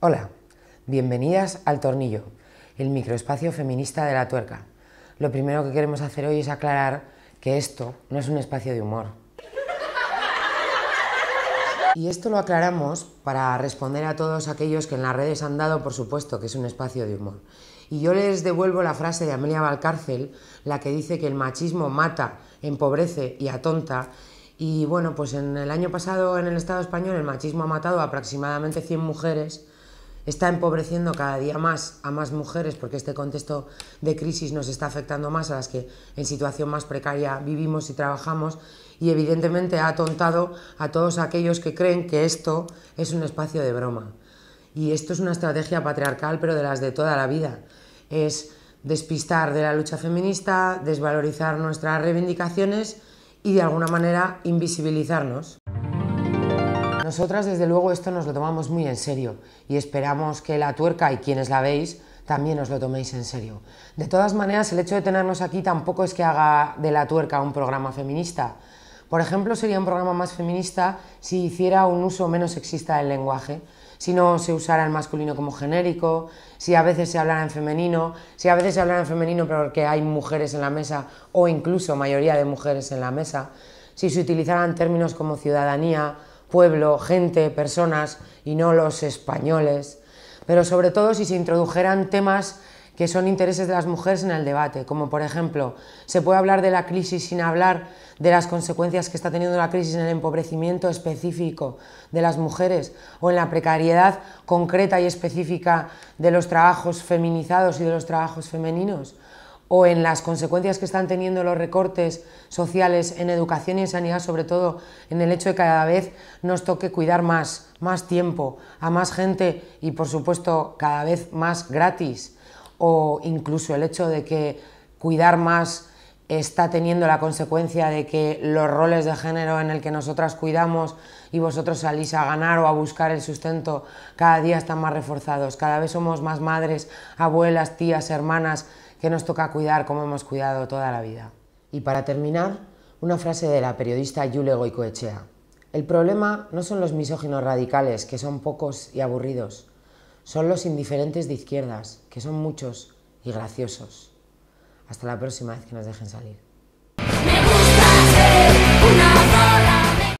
Hola, bienvenidas al Tornillo, el microespacio feminista de la tuerca. Lo primero que queremos hacer hoy es aclarar que esto no es un espacio de humor. Y esto lo aclaramos para responder a todos aquellos que en las redes han dado, por supuesto, que es un espacio de humor. Y yo les devuelvo la frase de Amelia Valcárcel, la que dice que el machismo mata, empobrece y atonta, y bueno, pues en el año pasado en el Estado español el machismo ha matado a aproximadamente 100 mujeres está empobreciendo cada día más a más mujeres porque este contexto de crisis nos está afectando más a las que en situación más precaria vivimos y trabajamos y evidentemente ha atontado a todos aquellos que creen que esto es un espacio de broma. Y esto es una estrategia patriarcal, pero de las de toda la vida. Es despistar de la lucha feminista, desvalorizar nuestras reivindicaciones y de alguna manera invisibilizarnos. Nosotras, desde luego, esto nos lo tomamos muy en serio y esperamos que la tuerca y quienes la veis también os lo toméis en serio. De todas maneras, el hecho de tenernos aquí tampoco es que haga de la tuerca un programa feminista. Por ejemplo, sería un programa más feminista si hiciera un uso menos sexista del lenguaje, si no se usara el masculino como genérico, si a veces se hablara en femenino, si a veces se hablara en femenino porque hay mujeres en la mesa o incluso mayoría de mujeres en la mesa, si se utilizaran términos como ciudadanía pueblo, gente, personas y no los españoles, pero sobre todo si se introdujeran temas que son intereses de las mujeres en el debate, como por ejemplo, se puede hablar de la crisis sin hablar de las consecuencias que está teniendo la crisis en el empobrecimiento específico de las mujeres o en la precariedad concreta y específica de los trabajos feminizados y de los trabajos femeninos o en las consecuencias que están teniendo los recortes sociales en educación y en sanidad, sobre todo en el hecho de que cada vez nos toque cuidar más, más tiempo, a más gente y por supuesto cada vez más gratis, o incluso el hecho de que cuidar más está teniendo la consecuencia de que los roles de género en el que nosotras cuidamos y vosotros salís a ganar o a buscar el sustento cada día están más reforzados, cada vez somos más madres, abuelas, tías, hermanas, nos toca cuidar como hemos cuidado toda la vida. Y para terminar, una frase de la periodista Yule Goicoechea. El problema no son los misóginos radicales, que son pocos y aburridos, son los indiferentes de izquierdas, que son muchos y graciosos. Hasta la próxima vez que nos dejen salir.